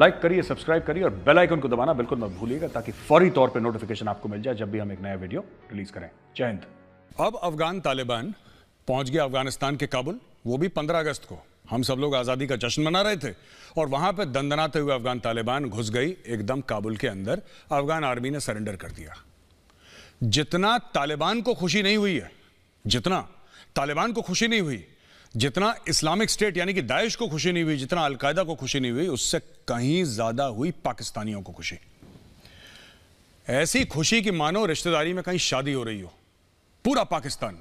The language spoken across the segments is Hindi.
लाइक करिए सब्सक्राइब करिए और बेल आइकन को दबाना बिल्कुल मत भूलिएगा ताकि फौरी तौर पर नोटिफिकेशन आपको मिल जाए जब भी हम एक नया वीडियो रिलीज करें जय हिंद अब अफगान तालिबान पहुंच गया अफगानिस्तान के काबुल वो भी पंद्रह अगस्त को हम सब लोग आज़ादी का जश्न मना रहे थे और वहां पर दंदनाते हुए अफगान तालिबान घुस गई एकदम काबुल के अंदर अफगान आर्मी ने सरेंडर कर दिया जितना तालिबान को खुशी नहीं हुई है जितना तालिबान को खुशी नहीं हुई जितना इस्लामिक स्टेट यानी कि दाइश को खुशी नहीं हुई जितना अलकायदा को खुशी नहीं हुई उससे कहीं ज्यादा हुई पाकिस्तानियों को खुशी ऐसी खुशी की मानो रिश्तेदारी में कहीं शादी हो रही हो पूरा पाकिस्तान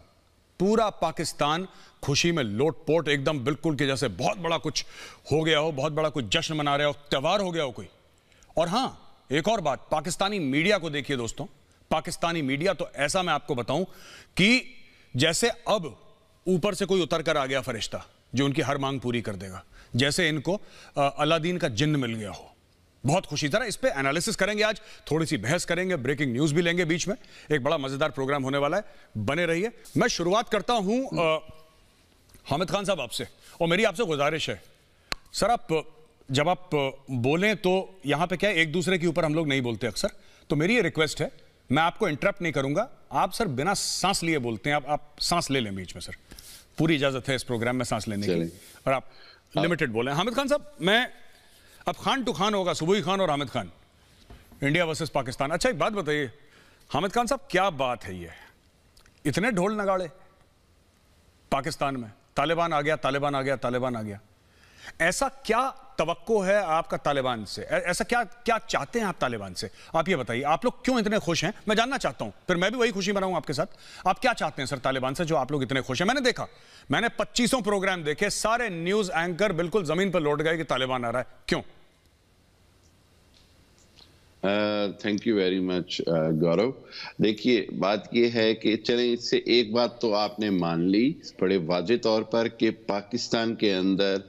पूरा पाकिस्तान खुशी में लोटपोट एकदम बिल्कुल के जैसे बहुत बड़ा कुछ हो गया हो बहुत बड़ा कुछ जश्न मना रहा हो त्यौहार हो गया हो कोई और हां एक और बात पाकिस्तानी मीडिया को देखिए दोस्तों पाकिस्तानी मीडिया तो ऐसा मैं आपको बताऊं कि जैसे अब ऊपर से कोई उतर कर आ गया फरिश्ता जो उनकी हर मांग पूरी कर देगा जैसे इनको अलादीन का जिन्न मिल गया हो बहुत खुशी तरह इस पर एनालिसिस करेंगे आज थोड़ी सी बहस करेंगे ब्रेकिंग न्यूज भी लेंगे बीच में एक बड़ा मजेदार प्रोग्राम होने वाला है बने रहिए मैं शुरुआत करता हूं हामिद खान साहब आपसे और मेरी आपसे गुजारिश है सर आप जब आप बोलें तो यहां पे क्या है एक दूसरे के ऊपर हम लोग नहीं बोलते अक्सर तो मेरी ये रिक्वेस्ट है मैं आपको इंटरप्ट नहीं करूंगा आप सर बिना सांस लिए बोलते हैं आप आप सांस ले लें बीच में सर पूरी इजाजत है इस प्रोग्राम में सांस लेने की और आप लिमिटेड हाँ। बोले हामिद खान साहब मैं अब खान टू खान होगा सुबह खान और हामिद खान इंडिया वर्सेज पाकिस्तान अच्छा एक बात बताइए हामिद खान साहब क्या बात है ये इतने ढोल नगाड़े पाकिस्तान में तालिबान आ गया तालिबान आ गया तालिबान आ गया ऐसा क्या तो है आपका तालिबान से ऐसा क्या क्या चाहते हैं आप तालिबान से आप ये बताइए आप लोग क्यों इतने खुश हैं मैं जानना चाहता हूं फिर मैं भी वही खुशी मनाऊं आपके साथ आप क्या चाहते हैं सर तालिबान से जो आप लोग इतने खुश हैं मैंने देखा मैंने पच्चीसों प्रोग्राम देखे सारे न्यूज एंकर बिल्कुल जमीन पर लौट गए कि तालिबान आ रहा है क्यों thank you very much Gaurav देखिए बात यह है कि चलें इससे एक बात तो आपने मान ली बड़े वाज तौर पर कि पाकिस्तान के अंदर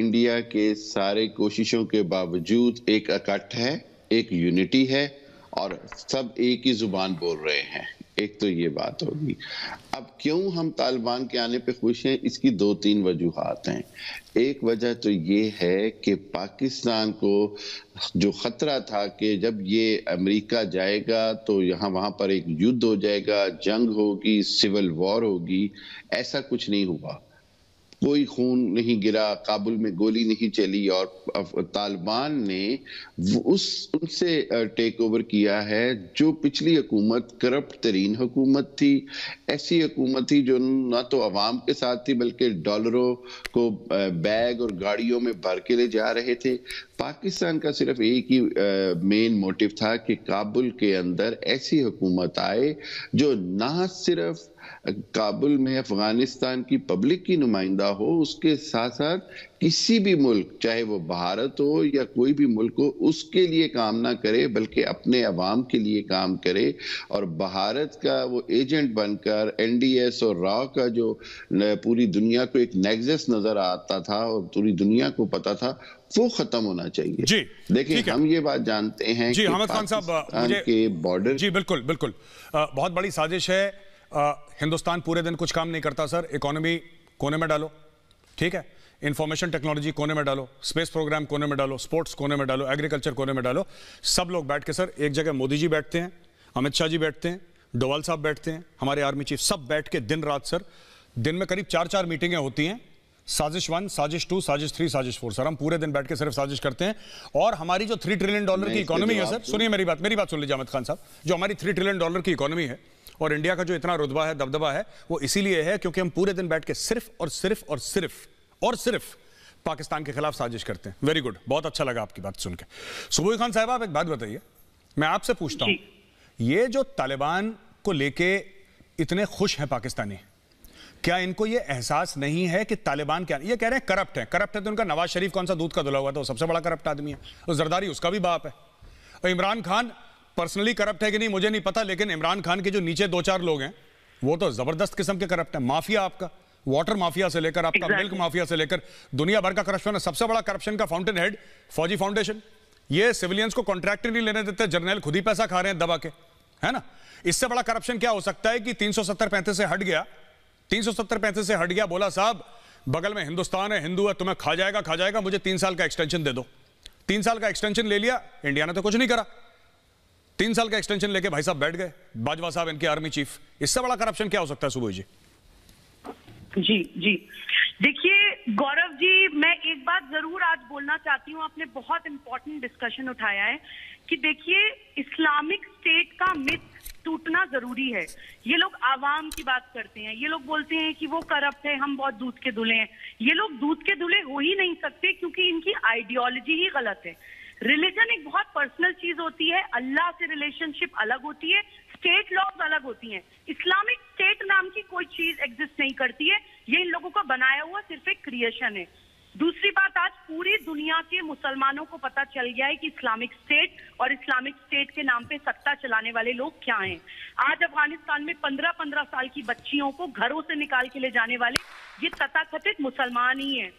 इंडिया के सारे कोशिशों के बावजूद एक इकट्ठ है एक यूनिटी है और सब एक ही जुबान बोल रहे हैं एक तो ये बात होगी अब क्यों हम तालिबान के आने पे खुश हैं इसकी दो तीन वजूहत हैं एक वजह तो ये है कि पाकिस्तान को जो ख़तरा था कि जब ये अमेरिका जाएगा तो यहाँ वहाँ पर एक युद्ध हो जाएगा जंग होगी सिविल वॉर होगी ऐसा कुछ नहीं हुआ कोई खून नहीं गिरा काबुल में गोली नहीं चली और तालिबान ने उस उनसे टेक ओवर किया है जो पिछली हुकूमत करप्ट तरीन हुकूमत थी ऐसी हुकूमत थी जो ना तो आवाम के साथ थी बल्कि डॉलरों को बैग और गाड़ियों में भर के ले जा रहे थे पाकिस्तान का सिर्फ एक ही मेन मोटिव था कि काबुल के अंदर ऐसी हुकूमत आए जो ना सिर्फ काबुल में अफगानिस्तान की पब्लिक की नुमाइंदा हो उसके साथ साथ किसी भी मुल्क चाहे वो भारत हो या कोई भी मुल्क हो उसके लिए काम ना करे बल्कि अपने अवाम के लिए काम करे और भारत का वो एजेंट बनकर एनडीएस और राव का जो पूरी दुनिया को एक नेगजस नजर आता था और पूरी दुनिया को पता था वो खत्म होना चाहिए जी देखिए हम ये बात जानते हैं जी कि खान साहब के बॉर्डर जी बिल्कुल बिल्कुल आ, बहुत बड़ी साजिश है आ, हिंदुस्तान पूरे दिन कुछ काम नहीं करता सर इकोनॉमी कोने में डालो ठीक है इंफॉर्मेशन टेक्नोलॉजी कोने में डालो स्पेस प्रोग्राम कोने में डालो स्पोर्ट्स कोने में डालो एग्रीकल्चर कोने में डालो सब लोग बैठ के सर एक जगह मोदी जी बैठते हैं अमित शाह जी बैठते हैं डोवाल साहब बैठते हैं हमारे आर्मी चीफ सब बैठ के दिन रात सर दिन में करीब चार चार मीटिंगें होती हैं साजिश वन साजिश टू साजिश थ्री साजिश फोर सर हम पूरे दिन बैठ के सिर्फ साजिश करते हैं और हमारी जो थ्री ट्रिलियन डॉलर की इकोनॉमी है सर सुनिए मेरी बात मेरी बात सुन लीजिए अहमद खान साहब जो हमारी थ्री ट्रिलियन डॉलर की इकोनॉमी है और इंडिया का जो इतना रुतबा है दबदबा है वो इसीलिए है क्योंकि हम पूरे दिन बैठ के सिर्फ और सिर्फ और सिर्फ और सिर्फ पाकिस्तान के खिलाफ साजिश करते हैं वेरी गुड बहुत अच्छा लगा आपकी बात सुनकर सुबह खान साहब आप एक बात बताइए मैं आपसे पूछता हूं ये जो तालिबान को लेके इतने खुश हैं पाकिस्तानी क्या इनको ये एहसास नहीं है कि तालिबान क्या ये कह रहे हैं करप्ट है करप्ट है तो उनका नवाज शरीफ कौन सा दूध का धुला हुआ था वो तो सबसे बड़ा करप्ट आदमी है और तो जरदारी उसका भी बाप है और इमरान खान पर्सनली करप्ट है कि नहीं मुझे नहीं पता लेकिन इमरान खान के जो नीचे दो चार लोग हैं वो तो जबरदस्त किस्म के करप्ट है माफिया आपका वाटर माफिया से लेकर आपका exactly. मिल्क माफिया से लेकर दुनिया भर का करप्शन है सबसे बड़ा करप्शन का फाउंटेन हेड फौजी फाउंडेशन ये सिविलियंस को कॉन्ट्रैक्ट नहीं लेने देते जर्नल खुद ही पैसा खा रहे हैं दबा के है ना इससे बड़ा करप्शन क्या हो सकता है कि तीन सौ से हट गया तीन सौ से हट गया बोला साहब बगल में हिंदुस्तान है हिंदू है तुम्हें खा जाएगा खा जाएगा मुझे तीन साल का एक्सटेंशन दे दो तीन साल का एक्सटेंशन ले लिया इंडिया ने तो कुछ नहीं करा तीन साल का एक्सटेंशन लेके भाई साहब बैठ गए बाजवा साहब इनके आर्मी चीफ इससे बड़ा करप्शन क्या हो सकता है सुबह जी जी जी देखिए गौरव जी मैं एक बात जरूर आज बोलना चाहती हूँ आपने बहुत इंपॉर्टेंट डिस्कशन उठाया है कि देखिए इस्लामिक स्टेट का मिथ टूटना जरूरी है ये लोग आवाम की बात करते हैं ये लोग बोलते हैं कि वो करप्ट है हम बहुत दूध के दुले हैं ये लोग दूध के दुले हो ही नहीं सकते क्योंकि इनकी आइडियोलॉजी ही गलत है रिलीजन एक बहुत पर्सनल चीज होती है अल्लाह से रिलेशनशिप अलग होती है स्टेट लॉज अलग होती हैं इस्लामिक स्टेट नाम की कोई चीज एग्जिस्ट नहीं करती है ये इन लोगों का बनाया हुआ सिर्फ एक क्रिएशन है दूसरी बात आज पूरी दुनिया के मुसलमानों को पता चल गया है कि इस्लामिक स्टेट और इस्लामिक स्टेट के नाम पे सत्ता चलाने वाले लोग क्या हैं आज अफगानिस्तान में पंद्रह पंद्रह साल की बच्चियों को घरों से निकाल के ले जाने वाले ये तथाकथित मुसलमान ही हैं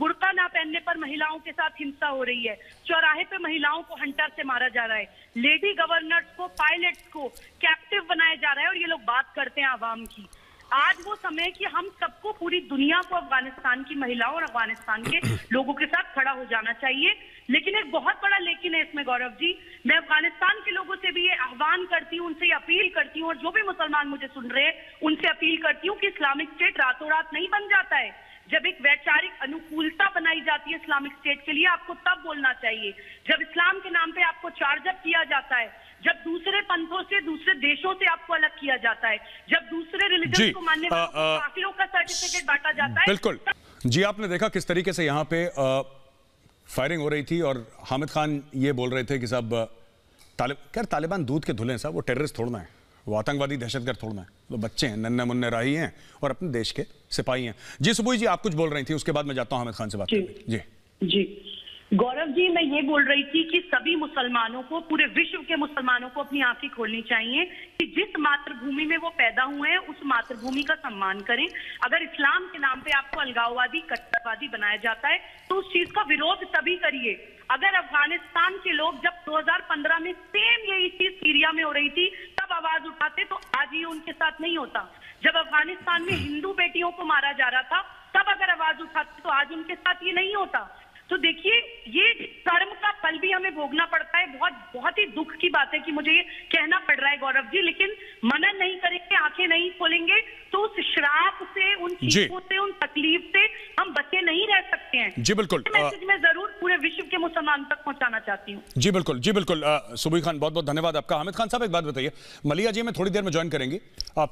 बुरका ना पहनने पर महिलाओं के साथ हिंसा हो रही है चौराहे पे महिलाओं को हंटर से मारा जा रहा है लेडी गवर्नर्स को पायलट्स को कैप्टिव बनाया जा रहा है और ये लोग बात करते हैं आवाम की आज वो समय कि हम सबको पूरी दुनिया को अफगानिस्तान की महिलाओं और अफगानिस्तान के लोगों के साथ खड़ा हो जाना चाहिए लेकिन एक बहुत बड़ा लेकिन है इसमें गौरव जी मैं अफगानिस्तान के लोगों से भी ये आह्वान करती हूँ उनसे अपील करती हूँ और जो भी मुसलमान मुझे सुन रहे हैं उनसे अपील करती हूँ कि इस्लामिक स्टेट रातों रात नहीं बन जाता है जब एक वैचारिक अनुकूलता बनाई जाती है इस्लामिक स्टेट के लिए आपको तब बोलना चाहिए जब इस्लाम के नाम पे आपको चार्जअप किया जाता है जब दूसरे पंथों से दूसरे देशों से आपको अलग किया जाता है जब दूसरे रिलीजन को मानने वालों का सर्टिफिकेट बांटा जाता है बिल्कुल जी आपने देखा किस तरीके से यहाँ पे फायरिंग हो रही थी और हामिद खान ये बोल रहे थे कि साहब तालिब तालिबान दूध के धुले साहब वो टेररिस्ट थोड़ना है वो आतंकवादी दहशतगर्द थोड़ना है वो बच्चे हैं नन्ने मुन्ने राही हैं और अपने देश के सिपाही हैं जी सुबुई जी आप कुछ बोल रही थी उसके बाद मैं जाता हूँ हमिद खान से बात जी जी गौरव जी मैं ये बोल रही थी कि सभी मुसलमानों को पूरे विश्व के मुसलमानों को अपनी आंखें खोलनी चाहिए कि जिस मातृभूमि में वो पैदा हुए हैं उस मातृभूमि का सम्मान करें अगर इस्लाम के नाम पे आपको अलगाववादी कट्टरवादी बनाया जाता है तो उस चीज का विरोध तभी करिए अगर अफगानिस्तान के लोग जब 2015 में सेम यही चीज सीरिया में हो रही थी तब आवाज उठाते तो आज ये उनके साथ नहीं होता जब अफगानिस्तान में हिंदू बेटियों को मारा जा रहा था तब अगर आवाज उठाते तो आज उनके साथ ये नहीं होता तो देखिए ये कर्म का फल भी हमें भोगना पड़ता है बहुत बहुत ही दुख की बात है कि मुझे ये कहना पड़ रहा है गौरव जी लेकिन मनन नहीं करेंगे आंखें नहीं खोलेंगे तो उस श्राप से उन चीजों से उन तकलीफ से हम बचे नहीं रह सकते हैं जी बिल्कुल मैसेज में जरूर पूरे विश्व के मुसलमान तक पहुंचाना चाहती हूँ जी बिल्कुल जी बिल्कुल सुबी खान बहुत बहुत धन्यवाद आपका हामिद खान साहब एक बात बताइए मलिया जी मैं थोड़ी देर में ज्वाइन करेंगे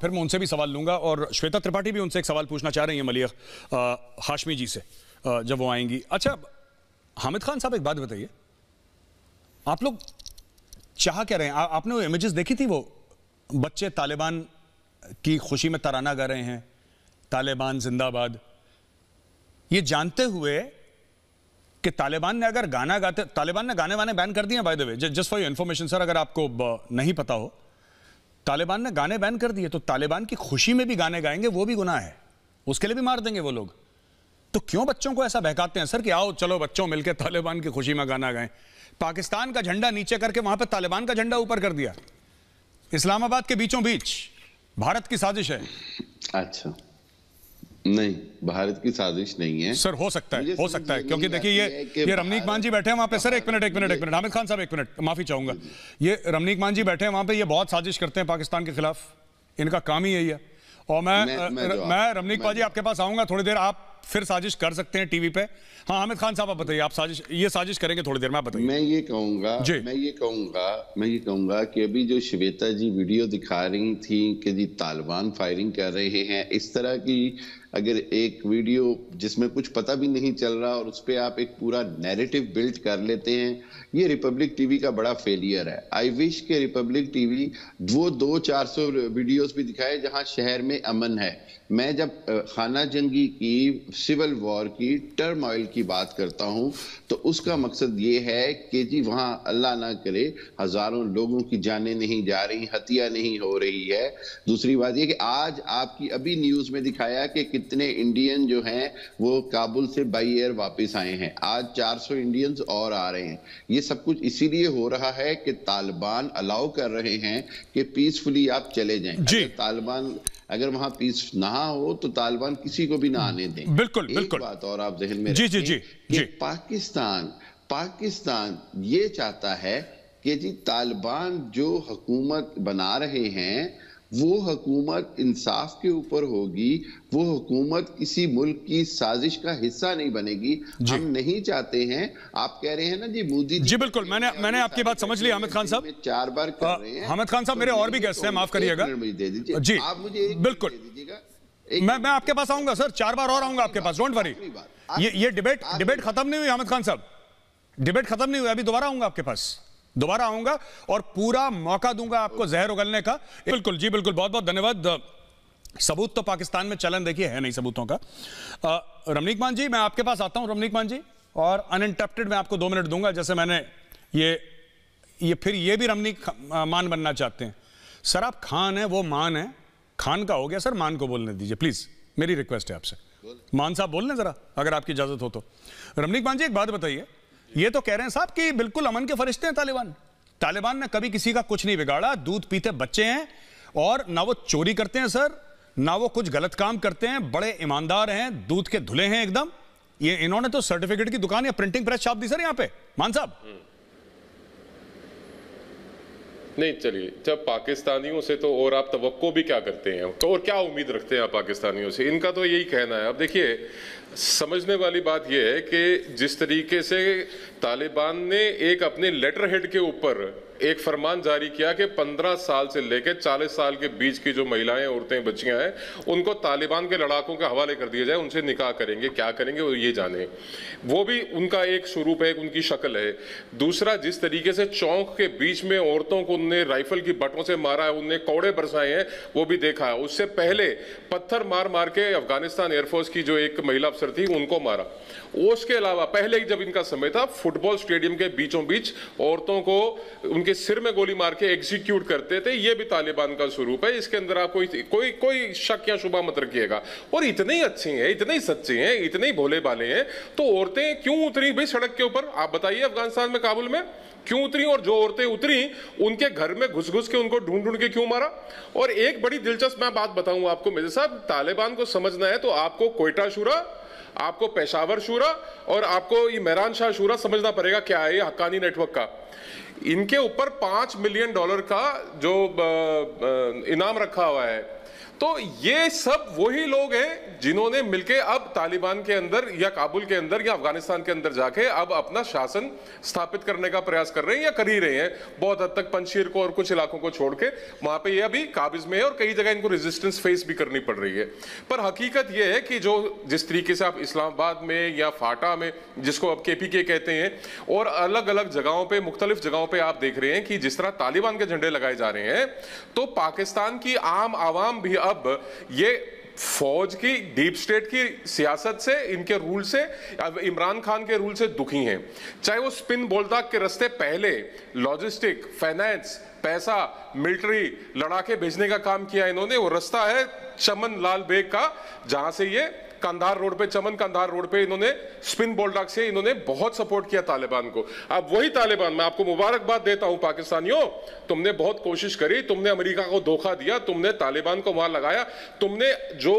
फिर मैं उनसे भी सवाल लूंगा और श्वेता त्रिपाठी भी उनसे एक सवाल पूछना चाह रही है मलिया हाशमी जी से जब वो आएंगी अच्छा हामिद खान साहब एक बात बताइए आप लोग चाह क्या रहे हैं आ, आपने वो इमेजेस देखी थी वो बच्चे तालिबान की खुशी में तराना गा रहे हैं तालिबान जिंदाबाद ये जानते हुए कि तालिबान ने अगर गाना गाते तालिबान ने गाने वाने बैन कर दिए by the way just for information sir अगर आपको नहीं पता हो तालिबान ने गाने बैन कर दिए तो तालिबान की खुशी में भी गाने गाएंगे वो भी गुनाह है उसके लिए भी मार देंगे वो लोग तो क्यों बच्चों को ऐसा बहकाते हैं सर कि आओ चलो बच्चों मिलकर तालिबान की खुशी में गाना गाएं पाकिस्तान का झंडा नीचे करके वहां पर तालिबान का झंडा ऊपर कर दिया इस्लामाबाद के बीचों बीच भारत की साजिश है अच्छा नहीं भारत की साजिश नहीं है सर हो सकता है हो सकता है क्योंकि देखिए ये ये रमनीक मान जी बैठे हैं वहां पे सर एक मिनट एक मिनट एक मिनट हामिद खान साहब एक मिनट माफी चाहूंगा ये रमनीक मान जी बैठे हैं वहां पे ये बहुत साजिश करते हैं पाकिस्तान के खिलाफ इनका काम ही यही है और मैं मैं, मैं, मैं रमनीक पाजी आपके पास आऊंगा थोड़ी देर आप फिर साजिश कर सकते हैं टीवी पे हाँ हामिद खान साहब आप बताइए आप साजिश ये साजिश करेंगे थोड़ी देर में आप बताइए मैं ये कहूंगा मैं ये कहूंगा मैं ये कहूंगा कि अभी जो श्वेता जी वीडियो दिखा रही थी कि जी तालिबान फायरिंग कर रहे हैं इस तरह की अगर एक वीडियो जिसमें कुछ पता भी नहीं चल रहा और उस पर आप एक पूरा नैरेटिव बिल्ड कर लेते हैं ये रिपब्लिक टीवी का बड़ा फेलियर है आई विश के रिपब्लिक टीवी वो दो चार सौ वीडियोज भी दिखाए जहाँ शहर में अमन है मैं जब खाना जंगी की सिविल वॉर की टर्म ऑयल की बात करता हूँ तो उसका मकसद ये है कि जी वहाँ अल्लाह ना करे हजारों लोगों की जानें नहीं जा रही हत्या नहीं हो रही है दूसरी बात ये कि आज आपकी अभी न्यूज़ में दिखाया कि कितने इंडियन जो हैं वो काबुल से बाई एयर वापस आए हैं आज 400 इंडियंस और आ रहे हैं ये सब कुछ इसीलिए हो रहा है कि तालिबान अलाउ कर रहे हैं कि पीसफुली आप चले जाएं तालिबान अगर वहां पीस ना हो तो तालिबान किसी को भी ना आने दें बिल्कुल एक बिल्कुल बात और आप जहन में जी जी जी, जी। पाकिस्तान पाकिस्तान ये चाहता है कि जी तालिबान जो हुकूमत बना रहे हैं वो हकूमत इंसाफ के ऊपर होगी वो हकूमत किसी मुल्क की साजिश का हिस्सा नहीं बनेगी हम नहीं चाहते हैं आप कह रहे हैं ना जी मोदी जी बिल्कुल मैंने मैंने आपकी बात समझ ली हामिद खान साहब चार बार कर हाँ, रहे हैं हामिद खान साहब तो मेरे और भी गेस्ट हैं माफ करिएगा जी आप मुझे बिल्कुल मैं मैं आपके पास आऊंगा सर चार बार और आऊंगा आपके पास डोंट वरी ये ये डिबेट डिबेट खत्म नहीं हुई अहमद खान साहब डिबेट खत्म नहीं हुई अभी दोबारा आऊंगा आपके पास दोबारा आऊंगा और पूरा मौका दूंगा आपको जहर उगलने का बिल्कुल जी बिल्कुल बहुत बहुत धन्यवाद सबूत तो पाकिस्तान में चलन देखिए है नहीं सबूतों का रमनीक मान जी मैं आपके पास आता हूं रमनीक मान जी और अनइंटरप्टेड मैं आपको दो मिनट दूंगा जैसे मैंने ये ये फिर ये भी रमनीक मान बनना चाहते हैं सर आप खान है वो मान है खान का हो गया सर मान को बोलने दीजिए प्लीज मेरी रिक्वेस्ट है आपसे मान साहब बोलने जरा अगर आपकी इजाजत हो तो रमनीक मान जी एक बात बताइए ये तो कह रहे हैं साहब कि बिल्कुल अमन के फरिश्ते हैं तालिबान तालिबान ने कभी किसी का कुछ नहीं बिगाड़ा दूध पीते बच्चे हैं और ना वो चोरी करते हैं सर ना वो कुछ गलत काम करते हैं बड़े ईमानदार हैं दूध के धुले हैं एकदम ये इन्होंने तो सर्टिफिकेट की दुकान या प्रिंटिंग प्रेस छाप दी सर यहाँ पे मान साहब हम्म। नहीं चलिए जब पाकिस्तानियों से तो और आप तो भी क्या करते हैं तो और क्या उम्मीद रखते हैं आप पाकिस्तानियों से इनका तो यही कहना है अब देखिए समझने वाली बात यह है कि जिस तरीके से तालिबान ने एक अपने लेटर हेड के ऊपर एक फरमान जारी किया कि 15 साल से लेकर 40 साल के बीच की जो महिलाएं औरतें बच्चियां हैं उनको तालिबान के लड़ाकों के हवाले कर दिया जाए उनसे निकाह करेंगे क्या करेंगे वो ये जाने वो भी उनका एक स्वरूप है उनकी शक्ल है दूसरा जिस तरीके से चौंक के बीच में औरतों को उनने राइफल की बटों से मारा है उनने कौड़े बरसाए हैं वो भी देखा है उससे पहले पत्थर मार मार के अफगानिस्तान एयरफोर्स की जो एक महिला अफसर थी उनको मारा उसके अलावा पहले ही जब इनका समय था फुटबॉल स्टेडियम के बीचों बीच औरतों को उनके उनके सिर में गोली मार के एग्जीक्यूट करते थे ये भी तालिबान का स्वरूप है इसके अंदर आप कोई कोई कोई शक या शुभा मत रखिएगा और इतने ही अच्छे हैं इतने ही सच्चे हैं इतने ही भोले भाले हैं तो औरतें क्यों उतरी भाई सड़क के ऊपर आप बताइए अफगानिस्तान में काबुल में क्यों उतरी और जो औरतें उतरी उनके घर में घुस घुस के उनको ढूंढ ढूंढ के क्यों मारा और एक बड़ी दिलचस्प मैं बात बताऊं आपको मेरे साहब तालिबान को समझना है तो आपको कोयटा शूरा आपको पेशावर शूरा और आपको ये मेहरान शाह शूरा समझना पड़ेगा क्या है ये हक्कानी नेटवर्क का इनके ऊपर पाँच मिलियन डॉलर का जो इनाम रखा हुआ है तो ये सब वही लोग हैं जिन्होंने मिलके अब तालिबान के अंदर या काबुल के अंदर या अफगानिस्तान के अंदर जाके अब अपना शासन स्थापित करने का प्रयास कर रहे हैं या कर ही रहे हैं बहुत हद तक पंशीर को और कुछ इलाकों को छोड़ के वहां पर यह अभी काबिज में है और कई जगह इनको रेजिस्टेंस फेस भी करनी पड़ रही है पर हकीकत यह है कि जो जिस तरीके से आप इस्लामाबाद में या फाटा में जिसको अब के कहते हैं और अलग अलग जगहों पर मुख्तलिफ जगहों पर आप देख रहे हैं कि जिस तरह तालिबान के झंडे लगाए जा रहे हैं तो पाकिस्तान की आम आवाम भी अब ये फौज की डीप स्टेट की सियासत से इनके रूल से इमरान खान के रूल से दुखी हैं चाहे वो स्पिन बोलता के रस्ते पहले लॉजिस्टिक फाइनेंस पैसा मिलिट्री लड़ाके भेजने का काम किया इन्होंने वो रास्ता है चमन लाल बेग का जहां से ये कंधार रोड पे चमन कंधार रोड पे इन्होंने स्पिन बोल्डाक से इन्होंने बहुत सपोर्ट किया तालिबान को अब वही तालिबान मैं आपको मुबारकबाद देता हूं पाकिस्तानियों तुमने बहुत कोशिश करी तुमने अमेरिका को धोखा दिया तुमने तालिबान को वहां लगाया तुमने जो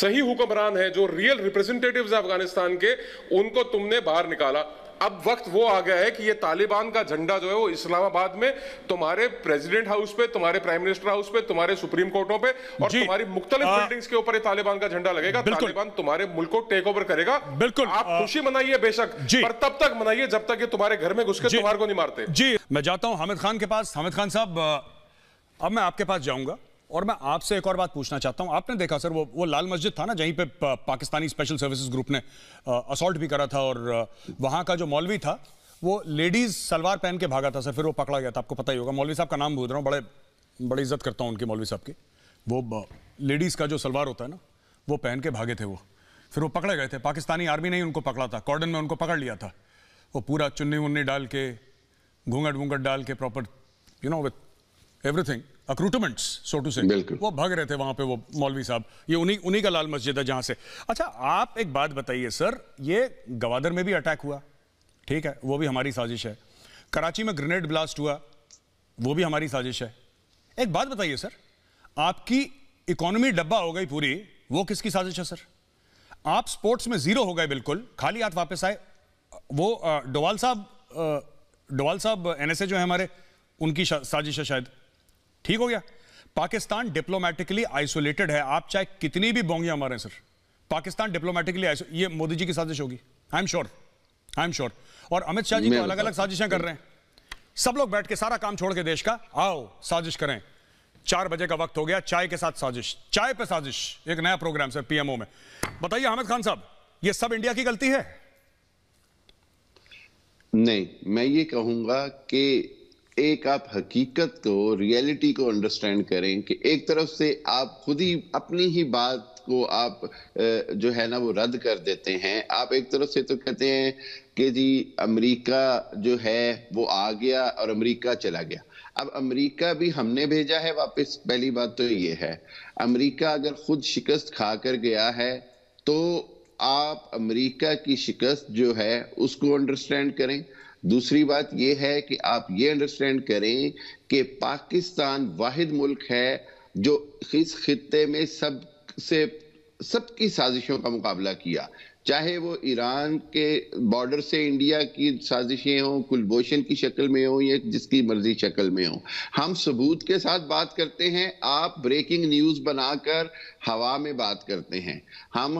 सही हुक्मरान है जो रियल रिप्रेजेंटेटिव है अफगानिस्तान के उनको तुमने बाहर निकाला अब वक्त वो आ गया है कि ये तालिबान का झंडा जो है वो इस्लामाबाद में तुम्हारे प्रेसिडेंट हाउस पे तुम्हारे प्राइम मिनिस्टर हाउस पे तुम्हारे सुप्रीम कोर्टों पे और तुम्हारी मुख्तलिफ बिल्डिंग्स के ऊपर तालिबान का झंडा लगेगा तालिबान तुम्हारे मुल्क को टेक ओवर करेगा बिल्कुल आप खुशी मनाइए बेशक पर तब तक मनाइए जब तक ये तुम्हारे घर में घुस के तुम्हारे को नहीं मारते जी मैं जाता हूँ हामिद खान के पास हामिद खान साहब अब मैं आपके पास जाऊंगा और मैं आपसे एक और बात पूछना चाहता हूं आपने देखा सर वो वो लाल मस्जिद था ना जहीं पे पाकिस्तानी स्पेशल सर्विसेज ग्रुप ने असॉल्ट भी करा था और वहां का जो मौलवी था वो लेडीज सलवार पहन के भागा था सर फिर वो पकड़ा गया था आपको पता ही होगा मौलवी साहब का नाम भूल रहा हूँ बड़े बड़ी इज्जत करता हूँ उनके मौलवी साहब की वो लेडीज़ का जो सलवार होता है ना वो पहन के भागे थे वो फिर वो पकड़े गए थे पाकिस्तानी आर्मी ने ही उनको पकड़ा था कॉर्डन में उनको पकड़ लिया था वो पूरा चुन्नी उन्नी डाल के घूंघट वूंघट डाल के proper you know with everything accoutrements so to say वो भाग रहे थे वहां पे वो मौलवी साहब ये उन्हीं उन्हीं का लाल मस्जिद है जहां से अच्छा आप एक बात बताइए सर ये गवादर में भी अटैक हुआ ठीक है वो भी हमारी साजिश है कराची में ग्रेनेड ब्लास्ट हुआ वो भी हमारी साजिश है एक बात बताइए सर आपकी इकोनॉमी डब्बा हो गई पूरी वो किसकी साजिश है सर आप स्पोर्ट्स में जीरो हो गए बिल्कुल खाली हाथ वापस आए वो डोवाल साहब डोवाल साहब एनएसए जो है हमारे उनकी साजिश है शायद ठीक हो गया पाकिस्तान डिप्लोमेटिकली आइसोलेटेड है आप चाहे कितनी भी बोंगियां मारे सर पाकिस्तान डिप्लोमेटिकली ये मोदी जी की साजिश होगी I am sure I am sure और अमित शाह जी को अलग अलग साजिशें कर रहे हैं सब लोग बैठ के सारा काम छोड़ के देश का आओ साजिश करें चार बजे का वक्त हो गया चाय के साथ साजिश चाय पे साजिश एक नया प्रोग्राम सर पीएमओ में बताइए अहमद खान साहब ये सब इंडिया की गलती है नहीं मैं ये कहूंगा कि एक आप हकीकत को रियलिटी को अंडरस्टैंड करें कि एक तरफ से आप खुद ही अपनी ही बात को आप जो है ना वो रद्द कर देते हैं आप एक तरफ से तो कहते हैं कि जी अमेरिका जो है वो आ गया और अमेरिका चला गया अब अमेरिका भी हमने भेजा है वापस पहली बात तो ये है अमेरिका अगर खुद शिकस्त खा कर गया है तो आप अमेरिका की शिकस्त जो है उसको अंडरस्टैंड करें दूसरी बात यह है कि आप ये अंडरस्टैंड करें कि पाकिस्तान वाहिद मुल्क है जो इस खत्े में सब से सबकी साजिशों का मुकाबला किया चाहे वो ईरान के बॉर्डर से इंडिया की साजिशें हों कुलभूषण की शक्ल में हों या जिसकी मर्जी शक्ल में हों हम सबूत के साथ बात करते हैं आप ब्रेकिंग न्यूज़ बनाकर हवा में बात करते हैं हम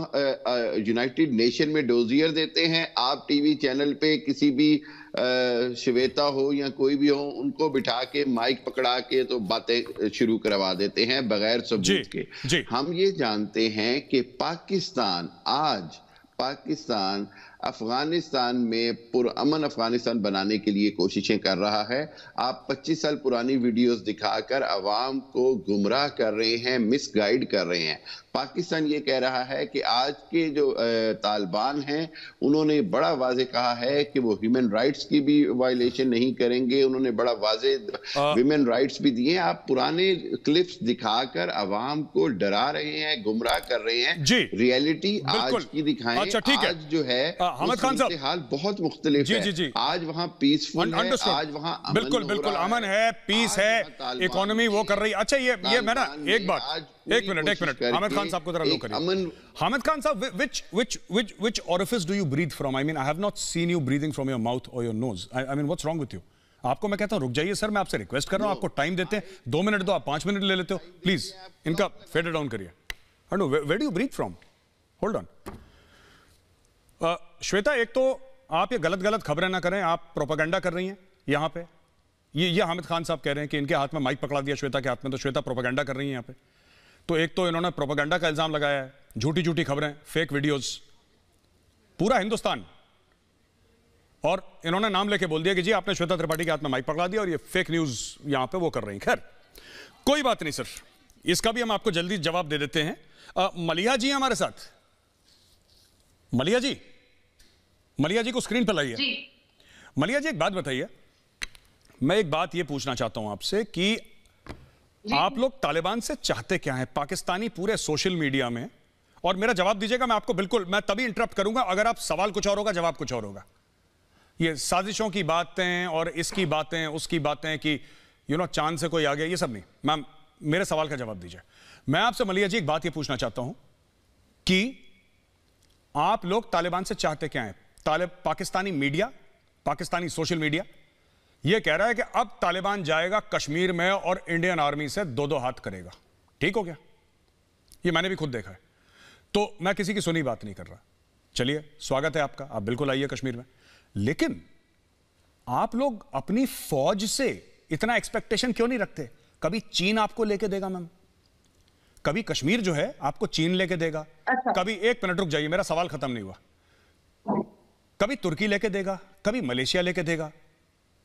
यूनाइटेड नेशन में डोजियर देते हैं आप टीवी चैनल पे किसी भी श्वेता हो या कोई भी हो उनको बिठा के माइक पकड़ा के तो बातें शुरू करवा देते हैं बगैर सबूत के जी. हम ये जानते हैं कि पाकिस्तान आज पाकिस्तान अफगानिस्तान में पुरान अफगानिस्तान बनाने के लिए कोशिशें कर रहा है आप 25 साल पुरानी वीडियोस दिखाकर अवाम को गुमराह कर रहे हैं गाइड कर रहे हैं पाकिस्तान ये कह रहा है कि आज के जो तालिबान हैं उन्होंने बड़ा वाज कहा है कि वो ह्यूमन राइट्स की भी वायलेशन नहीं करेंगे उन्होंने बड़ा वाज ह्यूमन राइट्स भी दिए आप पुराने क्लिप्स दिखाकर अवाम को डरा रहे हैं गुमराह कर रहे हैं रियलिटी आज की दिखाएं अच्छा, आज है। जो है आ, हामिद खान साहब हाल बहुत मुख्तलिफ जी जी जी आज वहाँ पीसफुल है आज वहाँ बिल्कुल बिल्कुल अमन है पीस है इकोनॉमी वो कर रही है अच्छा ये ये मैं ना एक बात एक मिनट एक मिनट हामिद खान साहब को जरा लो करिए हामिद खान साहब which which which which orifice do you breathe from I mean I have not seen you breathing from your mouth और your nose I mean what's wrong with you आपको मैं कहता हूं रुक जाइए सर मैं आपसे रिक्वेस्ट कर रहा हूं आपको टाइम देते हैं दो मिनट दो आप पांच मिनट ले लेते हो प्लीज इनका फेड डाउन करिए no where do breathe from hold on Shweta एक तो आप ये गलत गलत खबरें ना करें आप प्रोपागेंडा कर रही हैं यहाँ पे ये ये हामिद खान साहब कह रहे हैं कि इनके हाथ में माइक पकड़ा दिया श्वेता के हाथ में तो श्वेता प्रोपागेंडा कर रही हैं यहाँ पे तो एक तो इन्होंने प्रोपागेंडा का इल्ज़ाम लगाया है झूठी झूठी खबरें फेक वीडियोज़ पूरा हिंदुस्तान और इन्होंने नाम लेके बोल दिया कि जी आपने श्वेता त्रिपाठी के हाथ में माइक पकड़ा दिया और ये फेक न्यूज़ यहाँ पे वो कर रही हैं खैर कोई बात नहीं सर इसका भी हम आपको जल्दी जवाब दे देते हैं मलिया जी हमारे साथ मलिया जी मलिया जी को स्क्रीन पर लाइए मलिया जी एक बात बताइए मैं एक बात ये पूछना चाहता हूं आपसे कि आप लोग तालिबान से चाहते क्या हैं पाकिस्तानी पूरे सोशल मीडिया में और मेरा जवाब दीजिएगा मैं आपको बिल्कुल मैं तभी इंटरप्ट करूंगा अगर आप सवाल कुछ और होगा जवाब कुछ और होगा ये साजिशों की बातें और इसकी बातें उसकी बातें कि यू नो चांद से कोई आ गया ये सब नहीं मैम मेरे सवाल का जवाब दीजिए मैं आपसे मलिया जी एक बात ये पूछना चाहता हूं कि आप लोग तालिबान से चाहते क्या हैं Talib Pakistani media Pakistani social media यह कह रहा है कि अब तालिबान जाएगा कश्मीर में और इंडियन आर्मी से दो दो हाथ करेगा ठीक हो गया ये मैंने भी खुद देखा है तो मैं किसी की सुनी बात नहीं कर रहा चलिए स्वागत है आपका आप बिल्कुल आइए कश्मीर में लेकिन आप लोग अपनी फौज से इतना एक्सपेक्टेशन क्यों नहीं रखते कभी चीन आपको लेके देगा मैम कभी कश्मीर जो है आपको चीन लेके देगा अच्छा। कभी एक मिनट रुक जाइए मेरा सवाल खत्म नहीं हुआ कभी तुर्की लेके देगा कभी मलेशिया लेके देगा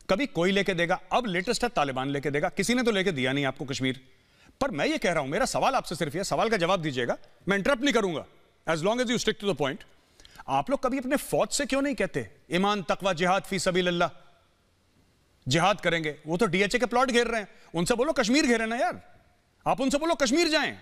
कभी कोई लेके देगा अब लेटेस्ट है तालिबान लेके देगा किसी ने तो लेके दिया नहीं आपको कश्मीर पर मैं ये कह रहा हूं मेरा सवाल आपसे सिर्फ ये सवाल का जवाब दीजिएगा मैं इंटरप्ट नहीं करूंगा as long as you stick to the point आप लोग कभी अपने फौज से क्यों नहीं कहते ईमान तकवा जिहाद फी सभी अल्लाह जिहाद करेंगे वो तो डीएचए के प्लॉट घेर रहे हैं उनसे बोलो कश्मीर घेरे ना यार आप उनसे बोलो कश्मीर जाएं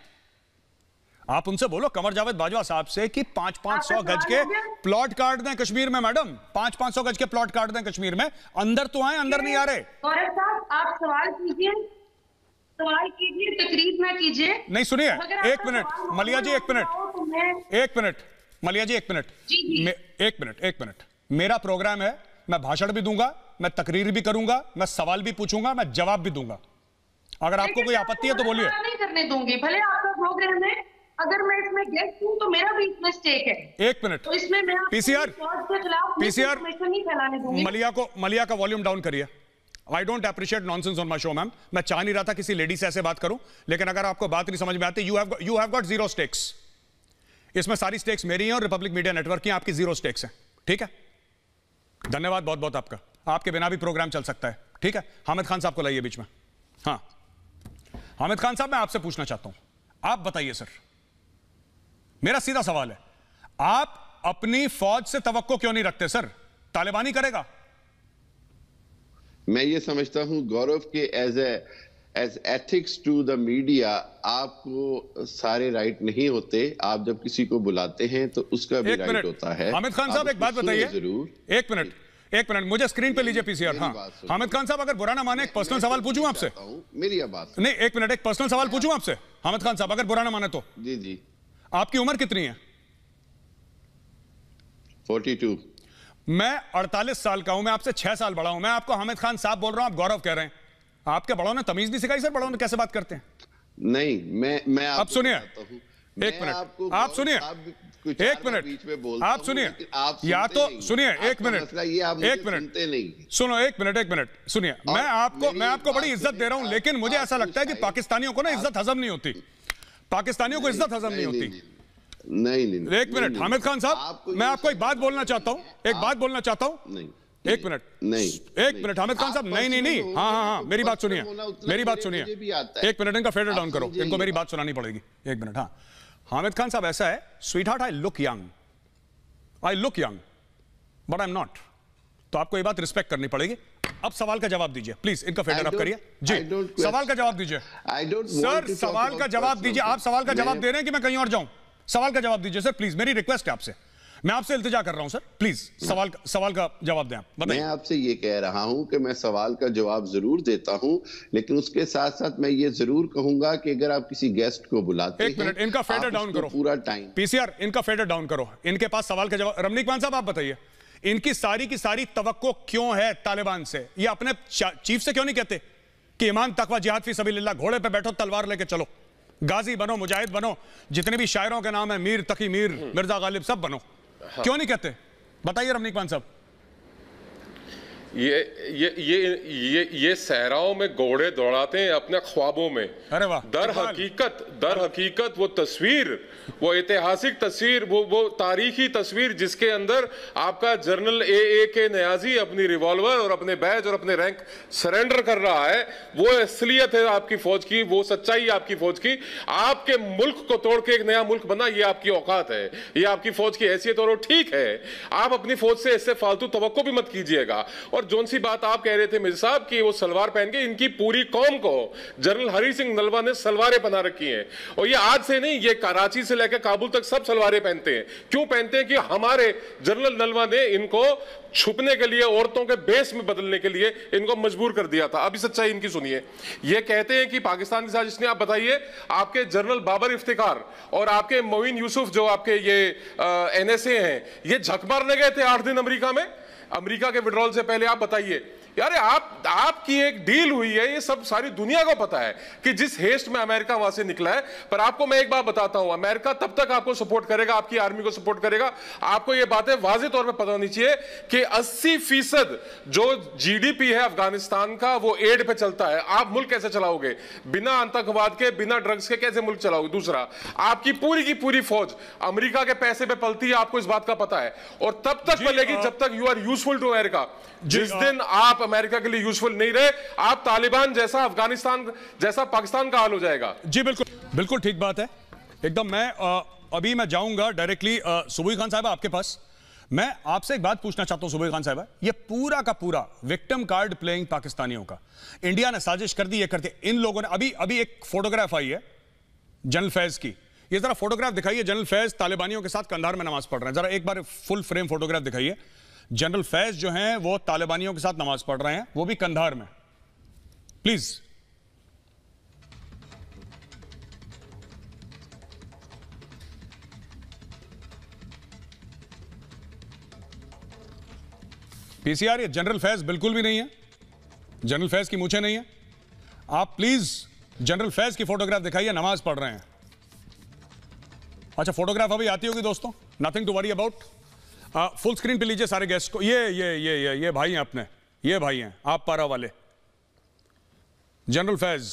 आप उनसे बोलो कमर जावेद बाजवा साहब से कि पांच पांच सौ गज के प्लॉट काट दें कश्मीर में मैडम पांच पांच सौ गज के प्लॉट काट दें कश्मीर में अंदर तो आए अंदर नहीं आ रहे आप सवाल कीजिए कीजिए नहीं सुनिए तो तो एक मिनट मलिया जी एक मिनट एक मिनट मलिया जी एक मिनट एक मिनट एक मिनट मेरा प्रोग्राम है मैं भाषण भी दूंगा मैं तकरीर भी करूंगा मैं सवाल भी पूछूंगा मैं जवाब भी दूंगा अगर आपको कोई आपत्ति है तो बोलिए नहीं करने दूंगी भले आपका प्रोग्राम है अगर मैं इसमें गेस्ट हूँ तो मेरा भी इसमें स्टेक है एक मिनट तो इसमें मैं पीसीआर के खिलाफ पीसीआर नहीं फैलाने दूंगी मलिया को मलिया का वॉल्यूम डाउन करिए I don't appreciate nonsense on my show ma'am मैं चाह नहीं रहा था किसी लेडी से ऐसे बात करूं लेकिन अगर आपको बात नहीं समझ में आती you have you have got zero stakes इसमें सारी स्टेक्स मेरी हैं और रिपब्लिक मीडिया नेटवर्क की आपकी जीरो स्टेक्स हैं ठीक है धन्यवाद बहुत बहुत आपका आपके बिना भी प्रोग्राम चल सकता है ठीक है हामिद खान साहब को लाइए बीच में हाँ हामिद खान साहब मैं आपसे पूछना चाहता हूं आप बताइए सर मेरा सीधा सवाल है आप अपनी फौज से तवक्को क्यों नहीं रखते सर तालिबानी करेगा मैं ये समझता हूं गौरव के as a as ethics to the media आपको सारे राइट नहीं होते आप जब किसी को बुलाते हैं तो उसका भी राइट होता है अमित खान साहब एक बात बताइए जरूर एक मिनट एक मिनट मुझे स्क्रीन पे लीजिए पीसीआर हाँ हामिद खान साहब अगर बुरा ना माने एक पर्सनल सवाल पूछूं आपसे मेरी बात नहीं एक मिनट एक पर्सनल सवाल हाँ। पूछूं आपसे हामिद खान साहब अगर बुरा ना माने तो जी जी आपकी उम्र कितनी है 42 मैं 48 साल का हूं मैं आपसे 6 साल बड़ा हूं मैं आपको हामिद खान साहब बोल रहा हूं आप गौरव कह रहे हैं आपके बड़ों ने तमीज नहीं सिखाई सर बड़ों ने कैसे बात करते हैं नहीं मैं मैं आप तो सुनिए एक मिनट आप सुनिए एक मिनट आप सुनिए या तो सुनिए एक मिनट एक मिनट नहीं सुनो एक मिनट एक मिनट सुनिए मैं आपको मैं आपको बड़ी इज्जत दे रहा हूं लेकिन मुझे ऐसा लगता है कि पाकिस्तानियों को ना इज्जत हजम नहीं होती पाकिस्तानियों को इज्जत हजम नहीं होती नहीं नहीं एक मिनट हामिद खान साहब मैं आपको एक बात बोलना चाहता हूँ एक बात बोलना चाहता हूँ एक मिनट नहीं एक मिनट हामिद खान साहब नहीं नहीं नहीं हाँ, हाँ हाँ हाँ मेरी बात सुनिए मेरी बात सुनिए एक मिनट इनका फेडर डाउन करो इनको मेरी बात सुनानी पड़ेगी एक मिनट हाँ हामिद खान साहब ऐसा है sweetheart I look young I look young but I am not तो आपको ये बात रिस्पेक्ट करनी पड़ेगी अब सवाल का जवाब दीजिए प्लीज इनका फेडर अप करिए जी सवाल का जवाब दीजिए आई डोंट सर सवाल का जवाब दीजिए आप सवाल का जवाब दे रहे हैं कि मैं कहीं और जाऊं सवाल का जवाब दीजिए सर प्लीज मेरी रिक्वेस्ट है आपसे मैं आपसे इल्तजा कर रहा हूं सर प्लीज सवाल का, सवाल का जवाब दें आप मैं आपसे ये कह रहा हूं कि मैं सवाल का जवाब जरूर देता हूं लेकिन उसके साथ साथ मैं ये जरूर कहूंगा कि अगर आप किसी गेस्ट को बुलाते एक मिनट इनका फेडर डाउन करो पूरा टाइम पीसीआर इनका फेडर डाउन करो इनके पास सवाल का जवाब रमनीक मान साहब आप बताइए इनकी सारी की सारी तवक्को क्यों है तालिबान से ये अपने चीफ से क्यों नहीं कहते कि ईमान तकवा जिहाद फी सभी घोड़े पे बैठो तलवार लेके चलो गाजी बनो मुजाहिद बनो जितने भी शायरों के नाम है मीर तकी मीर मिर्जा गालिब सब बनो हाँ। क्यों नहीं कहते बताइए रमनीक पान साहब ये ये ये ये सहराओं में घोड़े दौड़ाते हैं अपने ख्वाबों में अरे वाह दर हकीकत दर हकीकत वो तस्वीर वो ऐतिहासिक तस्वीर वो वो तारीखी तस्वीर जिसके अंदर आपका जनरल ए ए के न्याजी अपनी रिवॉल्वर और अपने बैज और अपने रैंक सरेंडर कर रहा है वो असलियत है आपकी फौज की वो सच्चाई आपकी फौज की आपके मुल्क को तोड़ के एक नया मुल्क बना ये आपकी औकात है ये आपकी फौज की हैसियत और ठीक है आप अपनी फौज से इससे फालतू तो भी मत कीजिएगा और और जोन सी बात आप कह रहे थे मिर्जा साहब कि वो सलवार पहन के इनकी पूरी कौम को जनरल हरि सिंह नलवा ने सलवारें बना रखी हैं और ये आज से नहीं ये कराची से लेकर काबुल तक सब सलवारें पहनते हैं क्यों पहनते हैं कि हमारे जनरल नलवा ने इनको छुपने के लिए औरतों के बेस में बदलने के लिए इनको मजबूर कर दिया था अभी सच्चाई इनकी सुनिए ये कहते हैं कि पाकिस्तान की साजिश ने आप बताइए आपके जनरल बाबर इफ्तिकार और आपके मोइन यूसुफ जो आपके ये एनएसए हैं ये झक मारने गए थे आठ दिन अमेरिका में अमेरिका के विड्रॉल से पहले आप बताइए यारे आप आपकी एक डील हुई है ये सब सारी दुनिया को पता है कि जिस हेस्ट में अमेरिका वहां से निकला है पर आपको मैं एक बात बताता हूं अमेरिका तब तक आपको सपोर्ट करेगा आपकी आर्मी को सपोर्ट करेगा आपको ये बातें वाजे तौर पर पता होनी चाहिए कि 80 फीसद जो जीडीपी है अफगानिस्तान का वो एड पे चलता है आप मुल्क कैसे चलाओगे बिना आतंकवाद के बिना ड्रग्स के कैसे मुल्क चलाओगे दूसरा आपकी पूरी की पूरी फौज अमरीका के पैसे पे पलती है आपको इस बात का पता है और तब तक मिलेगी हाँ। जब तक you are useful to America जिस हाँ। दिन आप अमेरिका के लिए यूजफुल नहीं रहे आप तालिबान जैसा अफगानिस्तान जैसा पाकिस्तान का हाल हो जाएगा जी बिल्कुल बिल्कुल ठीक बात है एकदम मैं आ, अभी मैं जाऊंगा डायरेक्टली सुबई खान साहब आपके पास मैं आपसे एक बात पूछना चाहता हूं सुबह खान साहब ये पूरा का पूरा विक्टिम कार्ड प्लेइंग पाकिस्तानियों का इंडिया ने साजिश कर दी ये करते इन लोगों ने अभी अभी एक फोटोग्राफ आई है जनरल फैज की ये जरा फोटोग्राफ दिखाइए जनरल फैज तालिबानियों के साथ कंधार में नमाज पढ़ रहे हैं जरा एक बार फुल फ्रेम फोटोग्राफ दिखाइए जनरल फैज जो हैं वो तालिबानियों के साथ नमाज पढ़ रहे हैं वो भी कंधार में प्लीज पीसीआर ये जनरल फैज बिल्कुल भी नहीं है जनरल फैज की मूछे नहीं है आप प्लीज जनरल फैज की फोटोग्राफ दिखाइए नमाज पढ़ रहे हैं अच्छा फोटोग्राफ अभी आती होगी दोस्तों nothing to worry about uh, full screen पे लीजिए सारे गेस्ट को ये ये ये ये ये भाई हैं अपने ये भाई हैं आप पारा वाले जनरल फैज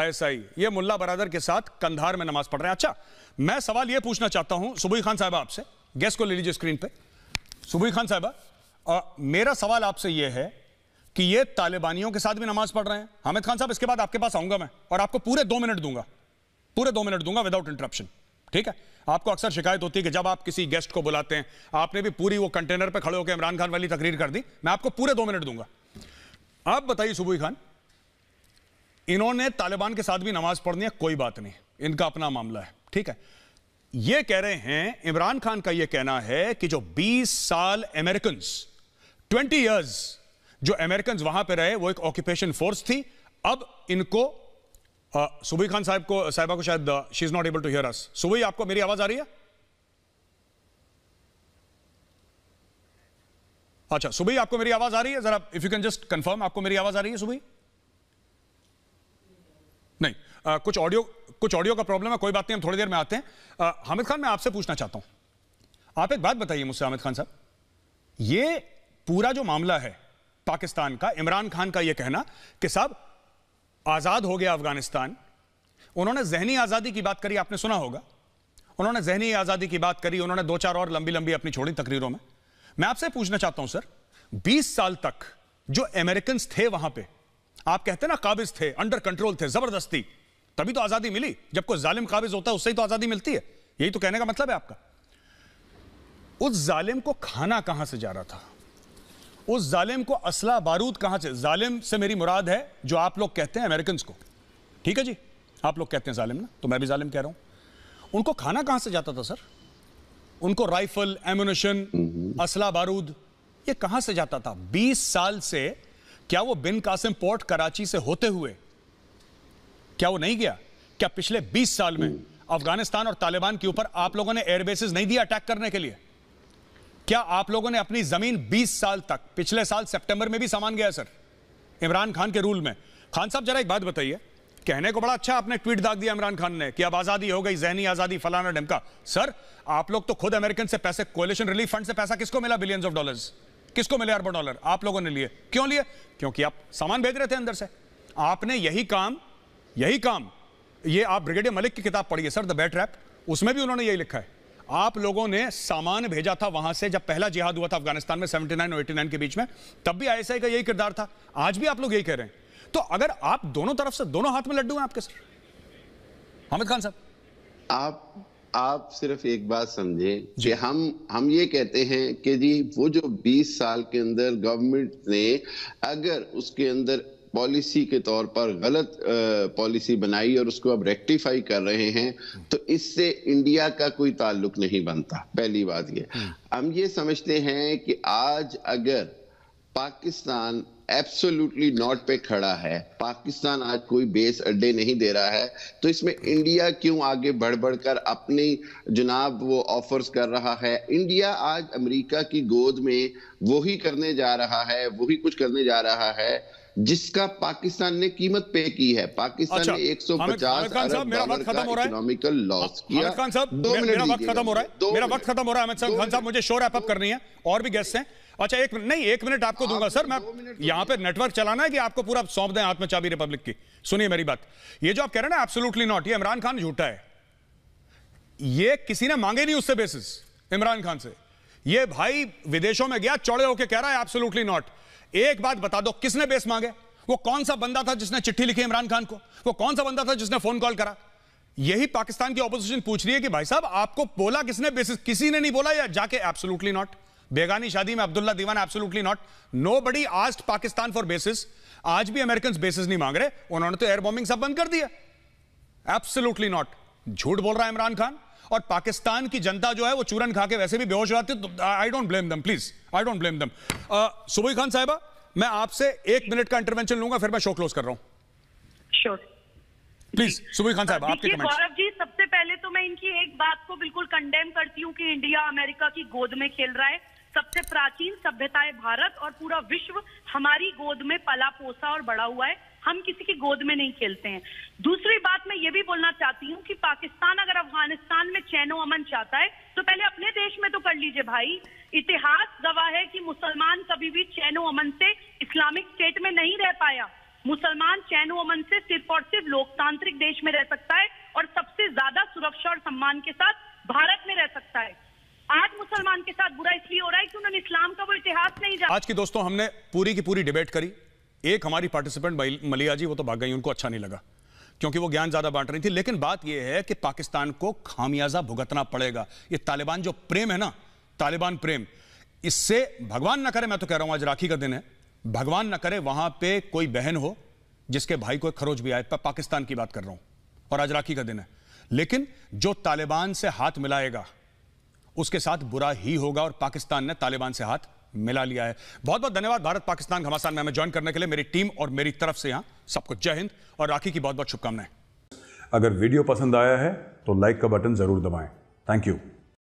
आईएसआई ये मुल्ला बरादर के साथ कंधार में नमाज पढ़ रहे हैं अच्छा मैं सवाल ये पूछना चाहता हूं सुबई खान साहबा आपसे गेस्ट को ले लीजिए स्क्रीन पे सुबई खान साहबा मेरा सवाल आपसे यह है कि ये तालिबानियों के साथ भी नमाज पढ़ रहे हैं हामिद खान साहब इसके बाद आपके पास आऊंगा मैं और आपको पूरे दो मिनट दूंगा पूरे दो मिनट दूंगा विदाउट इंटरप्शन ठीक है आपको अक्सर शिकायत होती है कि जब आप किसी गेस्ट को बुलाते हैं आपने भी पूरी वो कंटेनर पर खड़े होकर इमरान खान वाली तकरीर कर दी मैं आपको पूरे दो मिनट दूंगा आप बताइए सुबह खान इन्होंने तालिबान के साथ भी नमाज पढ़नी है कोई बात नहीं इनका अपना मामला है ठीक है ये कह रहे हैं इमरान खान का ये कहना है कि जो 20 साल अमेरिकन 20 इयर्स जो अमेरिकन वहां पर रहे वो एक ऑक्यूपेशन फोर्स थी अब इनको सुबई खान साहब को साहिबा को शायद she is not able to hear us Subai आपको मेरी आवाज आ रही है अच्छा सुबई आपको मेरी आवाज आ रही है जरा if you can just confirm आपको मेरी आवाज आ रही है सुबई नहीं आ, कुछ ऑडियो कुछ ऑडियो का प्रॉब्लम है कोई बात नहीं हम थोड़ी देर में आते हैं हामिद खान मैं आपसे पूछना चाहता हूं आप एक बात बताइए मुझसे हामिद खान साहब ये पूरा जो मामला है पाकिस्तान का इमरान खान का ये कहना कि साहब आज़ाद हो गया अफगानिस्तान उन्होंने जहनी आज़ादी की बात करी आपने सुना होगा उन्होंने जहनी आज़ादी की बात करी उन्होंने दो चार और लंबी लंबी अपनी छोड़ी तकरीरों में मैं आपसे पूछना चाहता हूं सर 20 साल तक जो अमेरिकन थे वहां पे आप कहते ना काबिज थे अंडर कंट्रोल थे जबरदस्ती तभी तो आज़ादी मिली जब कोई जालिम काबिज होता है उससे ही तो आज़ादी मिलती है यही तो कहने का मतलब है आपका उस जालिम को खाना कहां से जा रहा था उस जालिम को असला बारूद कहां से जालिम से मेरी मुराद है जो आप लोग कहते हैं अमेरिकन को ठीक है जी आप लोग कहते हैं जालिम ना तो मैं भी जालिम कह रहा हूं उनको खाना कहां से जाता था सर उनको राइफल एमुनेशन असला बारूद ये कहां से जाता था 20 साल से क्या वो बिन कासिम पोर्ट कराची से होते हुए क्या वो नहीं गया क्या पिछले 20 साल में हम्म। अफगानिस्तान और तालिबान के ऊपर आप लोगों ने एयरबेसिस नहीं दिया अटैक करने के लिए क्या आप लोगों ने अपनी जमीन 20 साल तक पिछले साल सितंबर में भी सामान गया सर इमरान खान के रूल में खान साहब जरा एक बात बताइए कहने को बड़ा अच्छा आपने ट्वीट दाग दिया इमरान खान ने कि अब आजादी हो गई जहनी आजादी फलाना ढमका सर आप लोग तो खुद अमेरिकन से पैसे कोलेशन रिलीफ फंड से पैसा किसको मिला बिलियन ऑफ डॉलर किसको मिले अरबों डॉलर आप लोगों ने लिए क्यों लिए क्योंकि आप सामान भेज रहे थे अंदर से आपने यही काम यही काम ये आप ब्रिगेडियर मलिक की किताब पढ़ी है सर द बैट रैप उसमें भी उन्होंने यही लिखा है आप लोगों ने सामान भेजा था वहां से जब पहला जिहाद हुआ था अफगानिस्तान में 79 और 89 के बीच में तब भी आईएसआई का यही किरदार था आज भी आप लोग यही कह रहे हैं तो अगर आप दोनों तरफ से दोनों हाथ में लड्डू हैं आपके साथ हामिद खान साहब आप आप सिर्फ एक बात समझे कि हम हम ये कहते हैं कि जी वो जो 20 साल के अंदर गवर्नमेंट ने अगर उसके अंदर पॉलिसी के तौर पर गलत पॉलिसी बनाई और उसको अब रेक्टिफाई कर रहे हैं तो इससे इंडिया का कोई ताल्लुक नहीं बनता पहली बात ये हम्म। हम ये समझते हैं कि आज अगर पाकिस्तान एब्सोल्युटली नॉट पे खड़ा है पाकिस्तान आज कोई बेस अड्डे नहीं दे रहा है तो इसमें इंडिया क्यों आगे बढ़ बढ़ कर अपनी जनाब वो ऑफर्स कर रहा है इंडिया आज अमेरिका की गोद में वही करने जा रहा है वही कुछ करने जा रहा है जिसका पाकिस्तान ने कीमत पे की है पाकिस्तान अच्छा, ने एक सौ पचास अच्छा, ने 150 अरब डॉलर का इकोनॉमिकल लॉस किया खान साहब मेरा वक्त हाँ, खत्म हो रहा है मेरा वक्त खत्म हो रहा है अहमद साहब खान साहब मुझे शोर एपअप करनी है और भी गेस्ट हैं अच्छा एक नहीं एक मिनट आपको दूंगा सर मैं यहां पे नेटवर्क चलाना है कि आपको पूरा सौंप दें हाथ में चाबी रिपब्लिक की सुनिए मेरी बात ये जो आप कह रहे हैं ना एब्सोल्युटली नॉट ये इमरान खान झूठा है ये किसी ने मांगे नहीं उससे बेसिस इमरान खान से ये भाई विदेशों में गया चौड़े होके कह रहा है एब्सोल्युटली नॉट एक बात बता दो किसने बेस मांगे वो कौन सा बंदा था जिसने चिट्ठी लिखी इमरान खान को वो कौन सा बंदा था जिसने फोन कॉल करा यही पाकिस्तान की ऑपोजिशन पूछ रही है कि भाई साहब आपको बोला किसने बेसिस किसी ने नहीं बोला या जाके एब्सोल्युटली नॉट बेगानी शादी में अब्दुल्ला दीवान absolutely not nobody asked Pakistan for basis आज भी अमेरिकन बेसिस नहीं मांग रहे उन्होंने तो एयर बॉम्बिंग सब बंद कर दिया एब्सोल्युटली नॉट झूठ बोल रहा है इमरान खान और पाकिस्तान की जनता जो है वो चूरन खा के वैसे भी बेहोश हो है I don't blame them please I don't blame them Subai Khan साहबा मैं आपसे एक मिनट का इंटरवेंशन लूंगा फिर मैं शो क्लोज कर रहा हूं प्लीज सुबह खान साहब आपके गौरव जी सबसे पहले तो मैं इनकी एक बात को बिल्कुल कंडेम करती हूँ कि इंडिया अमेरिका की गोद में खेल रहा है सबसे प्राचीन सभ्यताएं भारत और पूरा विश्व हमारी गोद में पला पोसा और बड़ा हुआ है हम किसी की गोद में नहीं खेलते हैं दूसरी बात मैं ये भी बोलना चाहती हूँ कि पाकिस्तान अगर अफगानिस्तान में चैनो अमन चाहता है तो पहले अपने देश में तो कर लीजिए भाई इतिहास गवाह है कि मुसलमान कभी भी चैनो अमन से इस्लामिक स्टेट में नहीं रह पाया मुसलमान चैनो अमन से सिर्फ और सिर्फ लोकतांत्रिक देश में रह सकता है और सबसे ज्यादा सुरक्षा और सम्मान के साथ भारत में रह सकता है आज मुसलमान के साथ बुरा इसलिए हो रहा है कि उन्होंने इस्लाम का वो इतिहास नहीं जाना आज की दोस्तों हमने पूरी की पूरी डिबेट करी एक हमारी पार्टिसिपेंट मलिया जी वो तो भाग गई उनको अच्छा नहीं लगा क्योंकि वो ज्ञान ज्यादा बांट रही थी लेकिन बात यह है कि पाकिस्तान को खामियाजा भुगतना पड़ेगा ये तालिबान जो प्रेम है ना तालिबान प्रेम इससे भगवान ना करे मैं तो कह रहा हूं आज राखी का दिन है भगवान ना करे वहां पे कोई बहन हो जिसके भाई को खरोज भी आए पाकिस्तान की बात कर रहा हूं और आज राखी का दिन है लेकिन जो तालिबान से हाथ मिलाएगा उसके साथ बुरा ही होगा और पाकिस्तान ने तालिबान से हाथ मिला लिया है बहुत बहुत धन्यवाद भारत पाकिस्तान घमासान में हमें ज्वाइन करने के लिए मेरी टीम और मेरी तरफ से यहाँ सबको जय हिंद और राखी की बहुत बहुत शुभकामनाएं अगर वीडियो पसंद आया है तो लाइक का बटन ज़रूर दबाएं थैंक यू